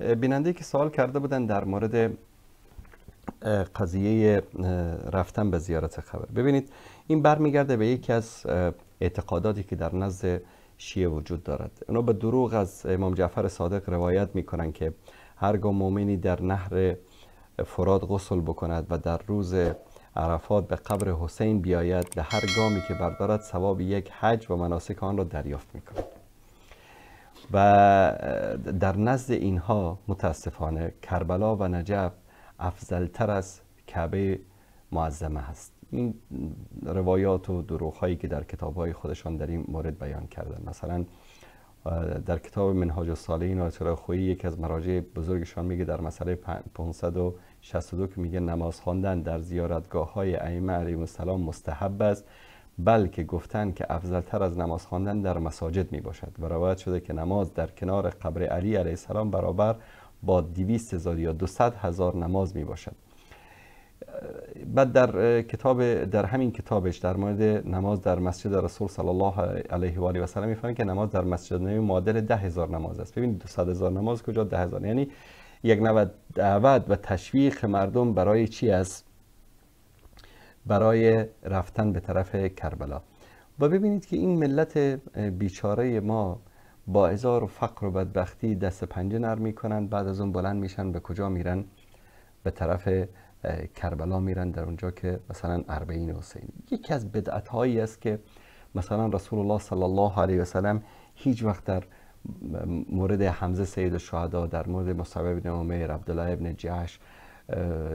بیننده که سوال کرده بودن در مورد قضیه رفتن به زیارت خبر ببینید این برمیگرده به یکی از اعتقاداتی که در نزد شیعه وجود دارد اونا به دروغ از امام جعفر صادق روایت میکنن که هرگاه مؤمنی در نهر فراد غسل بکند و در روز عرفات به قبر حسین بیاید به هر گامی که بردارد ثواب یک حج و مناسک آن را دریافت میکند و در نزد اینها متاسفانه کربلا و نجف افضلتر از کعبه معظمه هست این روایات و هایی که در کتاب های خودشان در این مورد بیان کردن مثلا در کتاب منهاج الصالحین آیت خویی یکی از مراجع بزرگشان میگه در مسئله 562 که میگه نماز خواندن در زیارتگاه های ائمه علیهم السلام مستحب است بلکه گفتن که افضلتر از نماز خواندن در مساجد می باشد و روایت شده که نماز در کنار قبر علی علیه السلام برابر با دیویست هزار یا 200 هزار نماز می باشد بعد در کتاب در همین کتابش در مورد نماز در مسجد رسول صلی الله علیه و آله و سلم میفهمه که نماز در مسجد نبوی معادل ده هزار نماز است ببینید 200 هزار نماز کجا ده هزار یعنی یک نوع دعوت و تشویق مردم برای چی است برای رفتن به طرف کربلا و ببینید که این ملت بیچاره ما با ازار و فقر و بدبختی دست پنجه نرم میکنن بعد از اون بلند میشن به کجا میرن به طرف کربلا میرن در اونجا که مثلا اربعین حسین یکی از بدعت هایی است که مثلا رسول الله صلی الله علیه و سلم هیچ وقت در مورد حمزه سید الشهدا در مورد مصعب بن عمر عبدالله ابن جعش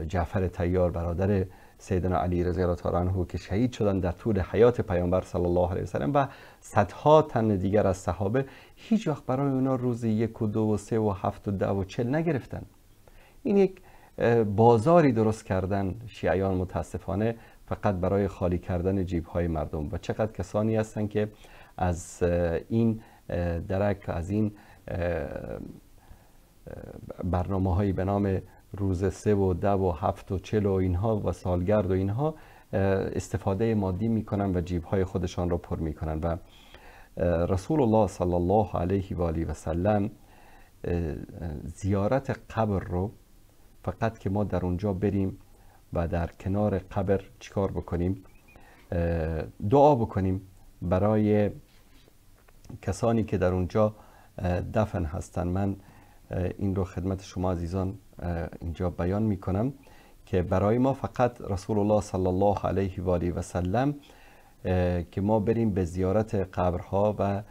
جعفر تیار برادر سیدنا علی رضی الله تعالی که شهید شدن در طول حیات پیامبر صلی الله علیه وسلم و صدها تن دیگر از صحابه هیچ وقت برای اونا روز یک و دو و سه و هفت و ده و چل نگرفتن این یک بازاری درست کردن شیعیان متاسفانه فقط برای خالی کردن جیب های مردم و چقدر کسانی هستند که از این درک از این برنامه هایی به نام روز سه و ده و هفت و چل و اینها و سالگرد و اینها استفاده مادی میکنن و جیب های خودشان را پر میکنن و رسول الله صلی الله علیه و آله و سلم زیارت قبر رو فقط که ما در اونجا بریم و در کنار قبر چیکار بکنیم دعا بکنیم برای کسانی که در اونجا دفن هستن من این رو خدمت شما عزیزان اینجا بیان می کنم که برای ما فقط رسول الله صلی الله علیه و آله و سلم که ما بریم به زیارت قبرها و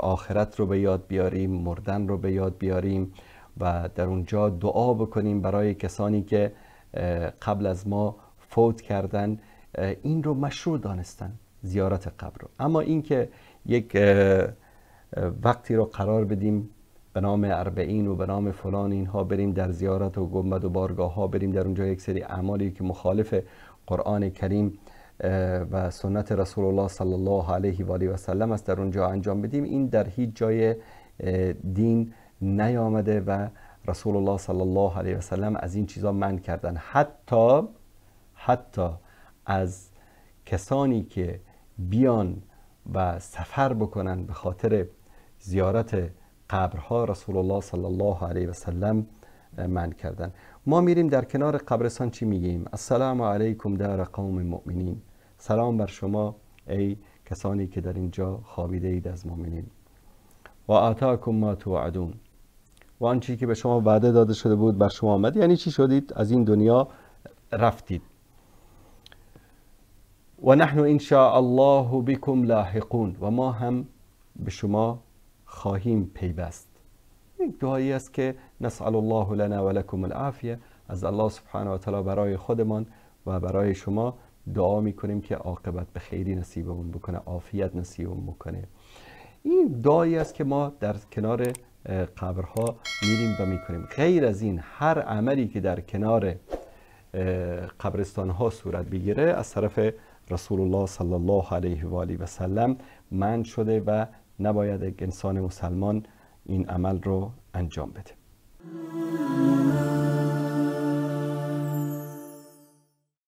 آخرت رو به یاد بیاریم مردن رو به یاد بیاریم و در اونجا دعا بکنیم برای کسانی که قبل از ما فوت کردن این رو مشروع دانستن زیارت قبر رو اما اینکه یک وقتی رو قرار بدیم به نام اربعین و به نام فلان اینها بریم در زیارت و گنبد و بارگاه ها بریم در اونجا یک سری اعمالی که مخالف قرآن کریم و سنت رسول الله صلی الله علیه و آله و سلم است در اونجا انجام بدیم این در هیچ جای دین نیامده و رسول الله صلی الله علیه و سلم از این چیزا من کردن حتی حتی از کسانی که بیان و سفر بکنن به خاطر زیارت قبرها رسول الله صلی الله علیه و سلم من کردن ما میریم در کنار قبرستان چی میگیم السلام علیکم دار قوم مؤمنین سلام بر شما ای کسانی که در اینجا خوابیده اید از مؤمنین و آتاکم ما توعدون و آنچه که به شما وعده داده شده بود بر شما آمد یعنی چی شدید از این دنیا رفتید و نحن ان الله بكم لاحقون و ما هم به شما خواهیم پیوست یک دعایی است که نسال الله لنا و لکم العافیه از الله سبحانه و تعالی برای خودمان و برای شما دعا کنیم که عاقبت به خیری نصیبمون بکنه عافیت نصیبمون بکنه این دعایی است که ما در کنار قبرها میریم و میکنیم غیر از این هر عملی که در کنار قبرستان ها صورت بگیره از طرف رسول الله صلی الله علیه و آله و سلم من شده و نباید یک انسان مسلمان این عمل رو انجام بده